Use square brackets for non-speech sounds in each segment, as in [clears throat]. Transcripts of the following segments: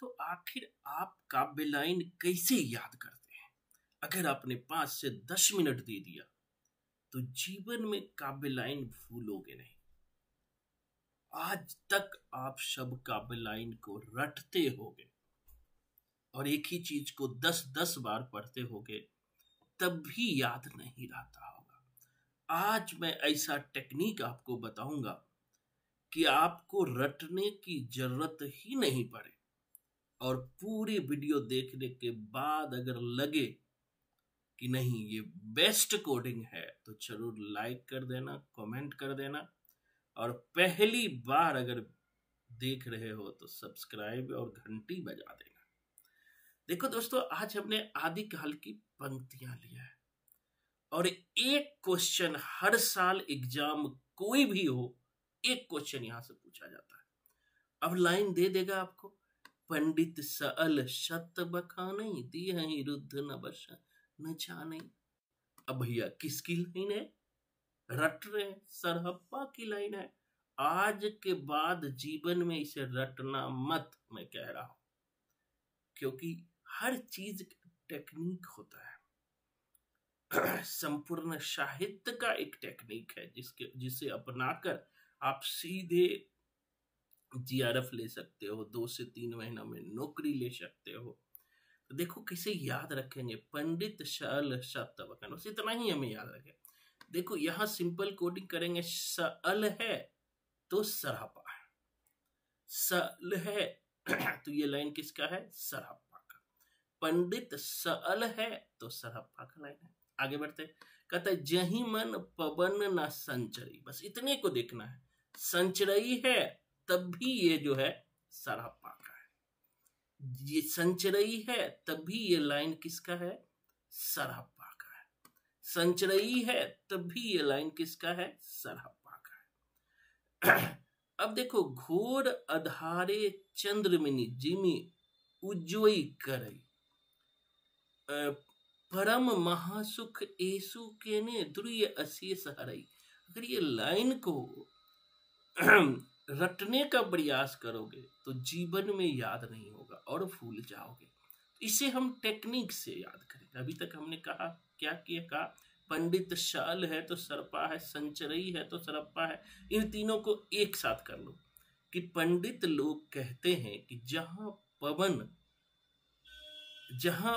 तो आखिर आप काब्य लाइन कैसे याद करते हैं अगर आपने पांच से दस मिनट दे दिया तो जीवन में काव्य लाइन भूलोगे नहीं आज तक आप सब काब्य लाइन को रटते होगे और एक ही चीज को दस दस बार पढ़ते होगे तब भी याद नहीं रहता होगा आज मैं ऐसा टेक्निक आपको बताऊंगा कि आपको रटने की जरूरत ही नहीं पड़े और पूरी वीडियो देखने के बाद अगर लगे कि नहीं ये बेस्ट कोडिंग है तो जरूर लाइक कर देना कमेंट कर देना और पहली बार अगर देख रहे हो तो सब्सक्राइब और घंटी बजा देना देखो दोस्तों आज हमने आदिकाल की पंक्तियां लिया है और एक क्वेश्चन हर साल एग्जाम कोई भी हो एक क्वेश्चन यहां से पूछा जाता है अब लाइन दे देगा आपको पंडित सअल शत बखाने है रुद्ध न बसा न जाने अब भैया किसकी लाइन है रट रहे सरहप्पा की लाइन है आज के बाद जीवन में इसे रटना मत मैं कह रहा हूं क्योंकि हर चीज का टेक्निक होता है [clears throat] संपूर्ण साहित्य का एक टेक्निक है जिसके जिसे अपनाकर आप सीधे जीआरएफ ले सकते हो दो से तीन महीना में नौकरी ले सकते हो तो देखो किसे याद रखेंगे पंडित शल सप्तवकन इतना ही हमें याद रखें देखो यहाँ सिंपल कोडिंग करेंगे सल है तो सरापा है सल है [clears throat] तो ये लाइन किसका है सरापा का पंडित सल है तो सरापा का लाइन है आगे बढ़ते कहता है जही मन पवन ना संचरी बस इतने को देखना है संचरई है तब भी ये जो है शराब पान का है ये संच रही है तब भी ये लाइन किसका है शराब पा का है संचरई है तब भी ये लाइन किसका है शराब पा का है [clears throat] अब देखो घोर अधारे चंद्रमिनी जिमी उज्जवई करई परम महासुख एसु केने ने दुर्य अशीष हरई अगर ये लाइन को [clears throat] रटने का प्रयास करोगे तो जीवन में याद नहीं होगा और भूल जाओगे इसे हम टेक्निक से याद करेंगे अभी तक हमने कहा क्या किया कहा पंडित शाल है तो सरपा है संचरई है तो सरप्पा है इन तीनों को एक साथ कर लो कि पंडित लोग कहते हैं कि जहां पवन जहां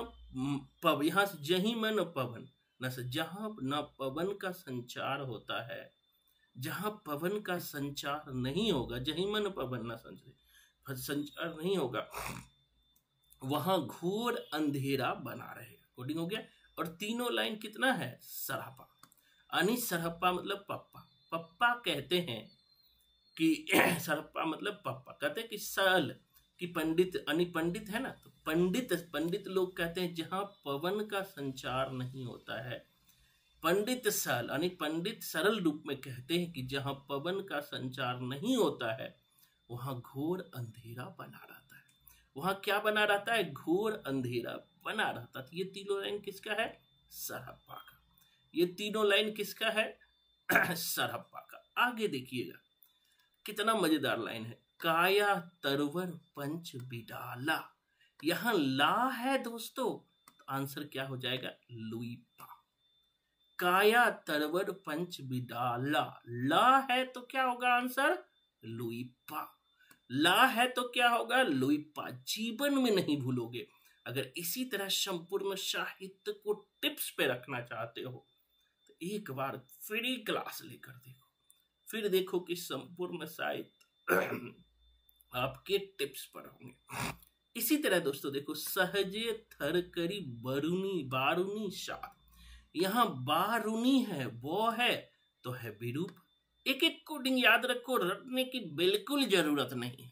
पव यहां जही मन पवन न जहां न पवन का संचार होता है जहां पवन का संचार नहीं होगा जही मन पवन ना संचरे संचार नहीं होगा वहां घोर अंधेरा बना रहेगा कोडिंग हो गया और तीनों लाइन कितना है सरापा अनि सरपा मतलब पप्पा पप्पा कहते हैं कि [clears throat] सरप्पा मतलब पप्पा कहते हैं कि सल कि पंडित अनि पंडित है ना तो पंडित पंडित लोग कहते हैं जहां पवन का संचार नहीं होता है पंडित सरल यानी पंडित सरल रूप में कहते हैं कि जहां पवन का संचार नहीं होता है वहां घोर अंधेरा बना रहता है वहां क्या बना रहता है घोर अंधेरा बना रहता है तो ये तीनों लाइन किसका है सरहप्पा का ये तीनों लाइन किसका है [clears throat] सरहप्पा का आगे देखिएगा कितना मजेदार लाइन है काया तरवर पंच बिडाला यहां ला है दोस्तों तो आंसर क्या हो जाएगा लुईपा काया तरवर पंच विदाला ला है तो क्या होगा आंसर लुईपा ला है तो क्या होगा लुईपा जीवन में नहीं भूलोगे अगर इसी तरह संपूर्ण साहित्य को टिप्स पे रखना चाहते हो तो एक बार फ्री क्लास लेकर देखो फिर देखो कि संपूर्ण साहित्य [clears throat] आपके टिप्स पर होंगे इसी तरह दोस्तों देखो सहजे थरकरी बरुनी बारुनी शाह यहाँ बारूनी है वो है तो है विरूप एक एक कोडिंग याद रखो रटने की बिल्कुल जरूरत नहीं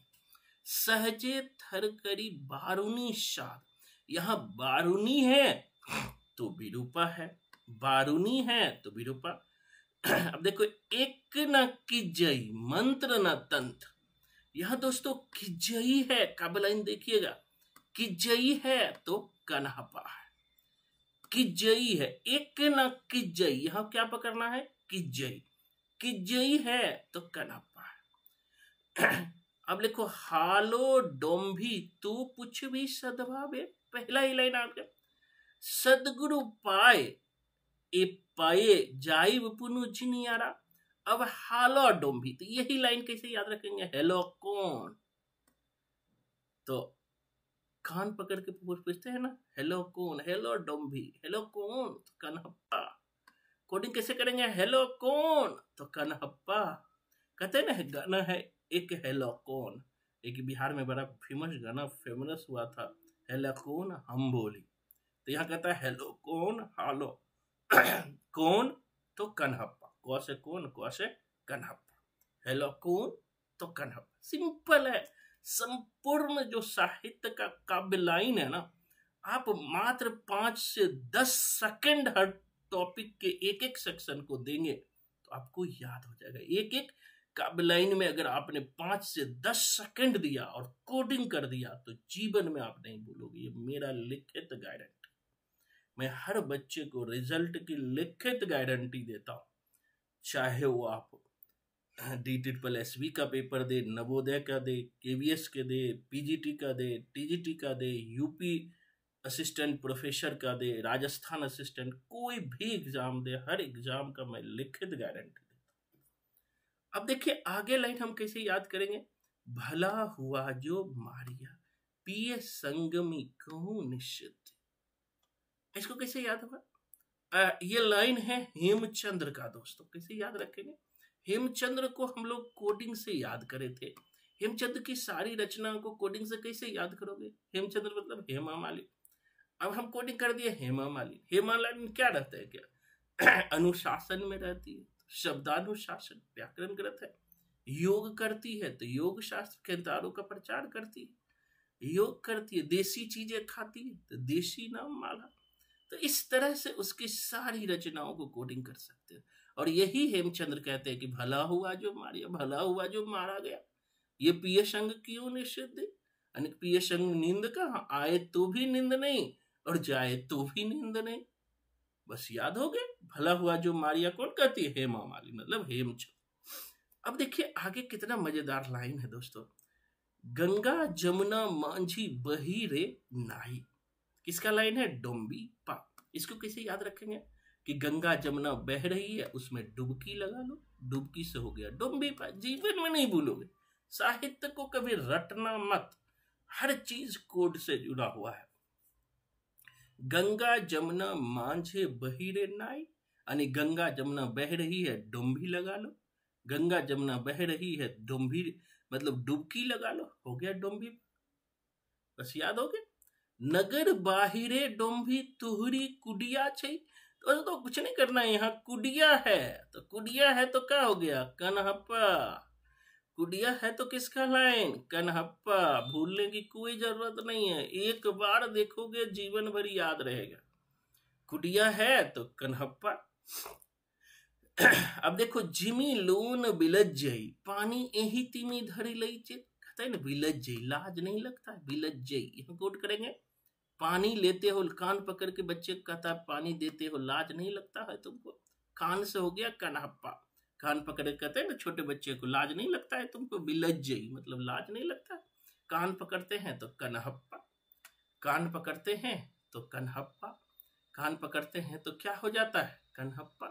सहजे थर करी बारूनी शाद यहाँ बारूनी है तो विरूपा है बारूनी है तो विरूपा [clears throat] अब देखो एक ना किजई मंत्र ना तंत्र यहाँ दोस्तों किजई है काबलाइन देखिएगा किजई है तो कन्हपा है किज्जई है एक के ना किज्जई यहां क्या पकड़ना है किज्जई किज्जई है तो कनापा है [clears throat] अब लिखो हालो डोम्भी तू पुछ भी सद्भावे पहला ही लाइन आपके सदगुरु पाए ए पाए जाई पुनु जिनियारा अब हालो डोम्भी तो यही लाइन कैसे याद रखेंगे हेलो कौन तो कान पकड़ के पूछते हैं ना हेलो कौन हेलो डोम्बी हेलो कौन तो कन्हप्पा कोडिंग कैसे करेंगे हेलो कौन तो कन्हप्पा कहते ना गाना है एक हेलो कौन एक बिहार में बड़ा फेमस गाना फेमस हुआ था हेलो कौन हम बोली तो यहाँ कहता है हेलो कौन हालो [clears throat] कौन तो कन्हप्पा कौन से कौन कौन से कन्हप्पा हेलो कौन तो कन्हप्पा सिंपल है संपूर्ण जो साहित्य का काव्य लाइन है ना आप मात्र पांच से दस सेकंड हर टॉपिक के एक एक सेक्शन को देंगे तो आपको याद हो जाएगा एक एक काव्य लाइन में अगर आपने पांच से दस सेकंड दिया और कोडिंग कर दिया तो जीवन में आप नहीं भूलोगे ये मेरा लिखित गारंटी मैं हर बच्चे को रिजल्ट की लिखित गारंटी देता हूं चाहे वो आप डी ट्रिपल एस वी का पेपर दे नवोदय का दे के वी एस के दे पी जी टी का दे टी जी टी का दे यूपी असिस्टेंट प्रोफेसर का दे राजस्थान असिस्टेंट कोई भी एग्जाम दे हर एग्जाम का मैं लिखित गारंटी देता अब देखिए आगे लाइन हम कैसे याद करेंगे भला हुआ जो मारिया पिय संगमी कहूं निश्चित इसको कैसे याद होगा ये लाइन है हेमचंद्र का दोस्तों कैसे याद रखेंगे हेमचंद्र को हम लोग कोडिंग से याद करे थे हेमचंद्र की सारी रचना को कोडिंग से कैसे याद करोगे हेमचंद्र मतलब हेमा मालिनी अब हम कोडिंग कर दिए हेमा मालिनी हेमा मालिनी क्या रहता है क्या [clears throat] अनुशासन में रहती है तो शब्दानुशासन व्याकरण ग्रंथ है योग करती है तो योग शास्त्र के अंतारों का प्रचार करती है योग करती है देसी चीजें खाती है तो देसी नाम माला तो इस तरह से उसकी सारी रचनाओं को कोडिंग कर सकते हैं और यही हेमचंद्र कहते हैं कि भला हुआ जो मारिया भला हुआ जो मारा गया ये पिय संग क्यों निषिद्ध पिय संग नींद का आए तो भी नींद नहीं और जाए तो भी नींद नहीं बस याद हो गए भला हुआ जो मारिया कौन कहती है हेमा माली मतलब हेमचंद अब देखिए आगे कितना मजेदार लाइन है दोस्तों गंगा जमुना मांझी बही रे नाई किसका लाइन है डोम्बी पा इसको कैसे याद रखेंगे कि गंगा जमुना बह रही है उसमें डुबकी लगा लो डुबकी से हो गया डुम्बी पर जीवन में नहीं भूलोगे साहित्य को कभी रटना मत हर चीज कोड से जुड़ा हुआ है गंगा जमुना मांझे बहिरे नाई यानी गंगा जमुना बह रही है डुम्भी लगा लो गंगा जमुना बह रही है डुम्भी मतलब डुबकी लगा लो हो गया डुम्भी बस याद हो गया नगर बाहिरे डुम्भी तुहरी कुडिया छई तो ऐसा तो कुछ नहीं करना है यहाँ कुडिया है तो कुडिया है तो क्या हो गया कनहप्पा कुडिया है तो किसका लाइन कनहप्पा भूलने की कोई जरूरत नहीं है एक बार देखोगे जीवन भर याद रहेगा कुडिया है तो कनहप्पा अब देखो जिमी लोन बिलज जई पानी यही तिमी धरी लई चे कहते हैं ना बिलज जई लाज नहीं लगता बिलज जई यहाँ कोट करेंगे पानी लेते हो कान पकड़ के बच्चे को कहता है पानी देते हो लाज नहीं लगता है तुमको कान से हो गया कनापा कान पकड़ के कहते हैं ना छोटे बच्चे को लाज नहीं लगता है तुमको बिलज्जई मतलब लाज नहीं लगता कान पकड़ते हैं तो कनहप्पा कान पकड़ते हैं तो कनहप्पा कान पकड़ते हैं तो क्या हो जाता है कनहप्पा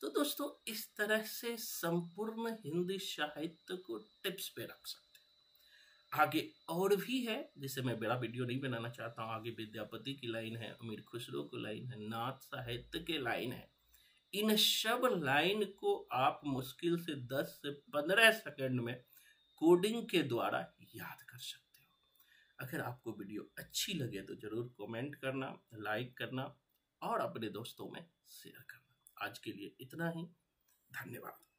तो दोस्तों इस तरह से संपूर्ण हिंदी साहित्य को टिप्स पे रख सकते आगे और भी है जिसे मैं बड़ा वीडियो नहीं बनाना चाहता हूँ आगे विद्यापति की लाइन है अमीर खुसरो की लाइन है नाथ साहित्य के लाइन है इन सब लाइन को आप मुश्किल से 10 से 15 सेकंड में कोडिंग के द्वारा याद कर सकते हो अगर आपको वीडियो अच्छी लगे तो ज़रूर कमेंट करना लाइक करना और अपने दोस्तों में शेयर करना आज के लिए इतना ही धन्यवाद